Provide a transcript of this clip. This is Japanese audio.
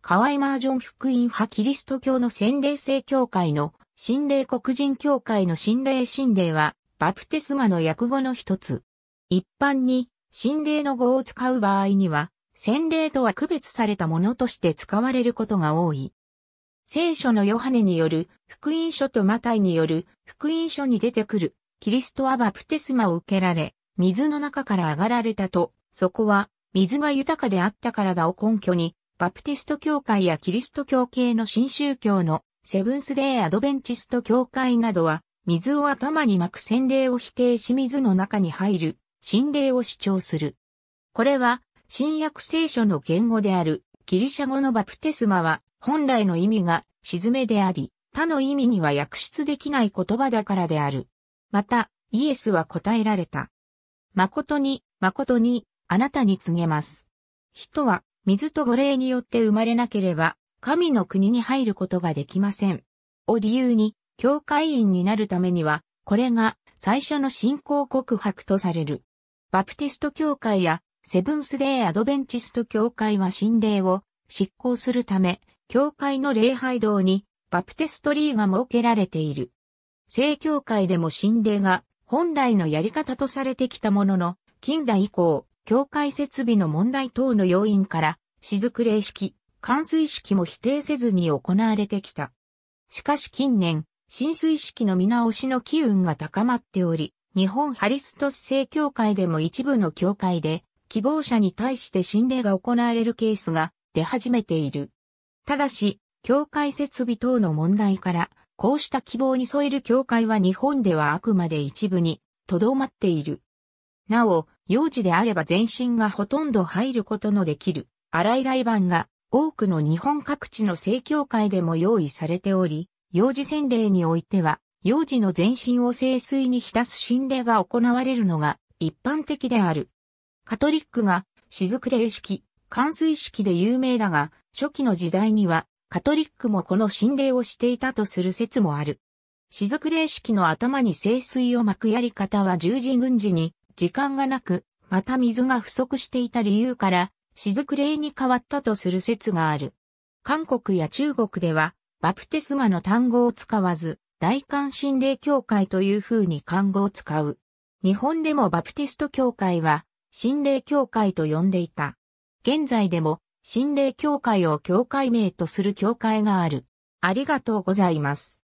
河合マージョン福音派キリスト教の洗礼聖教会の神霊黒人教会の神霊神霊はバプテスマの訳語の一つ。一般に神霊の語を使う場合には洗礼とは区別されたものとして使われることが多い。聖書のヨハネによる福音書とマタイによる福音書に出てくるキリストはバプテスマを受けられ水の中から上がられたと、そこは水が豊かであったからだを根拠にバプティスト教会やキリスト教系の新宗教のセブンスデーアドベンチスト教会などは、水を頭に巻く洗礼を否定し水の中に入る、神霊を主張する。これは、新約聖書の言語である、ギリシャ語のバプテスマは、本来の意味が、沈めであり、他の意味には訳出できない言葉だからである。また、イエスは答えられた。誠に、誠に、あなたに告げます。人は、水と御礼によって生まれなければ、神の国に入ることができません。を理由に、教会員になるためには、これが最初の信仰告白とされる。バプテスト教会やセブンスデーアドベンチスト教会は神霊を執行するため、教会の礼拝堂にバプテストリーが設けられている。正教会でも神霊が本来のやり方とされてきたものの、近代以降、境界設備の問題等の要因から、雫霊式、冠水式も否定せずに行われてきた。しかし近年、浸水式の見直しの機運が高まっており、日本ハリストス正教会でも一部の教会で、希望者に対して心霊が行われるケースが出始めている。ただし、教会設備等の問題から、こうした希望に添える教会は日本ではあくまで一部に、とどまっている。なお、幼児であれば全身がほとんど入ることのできる、洗い来板が多くの日本各地の正教会でも用意されており、幼児洗礼においては、幼児の全身を聖水に浸す心霊が行われるのが一般的である。カトリックが雫礼式、冠水式で有名だが、初期の時代にはカトリックもこの神霊をしていたとする説もある。雫礼式の頭に聖水を巻くやり方は十字軍事に時間がなく、また水が不足していた理由から、雫霊に変わったとする説がある。韓国や中国では、バプテスマの単語を使わず、大韓神霊協会という風に漢語を使う。日本でもバプテスト協会は、心霊協会と呼んでいた。現在でも、心霊協会を協会名とする協会がある。ありがとうございます。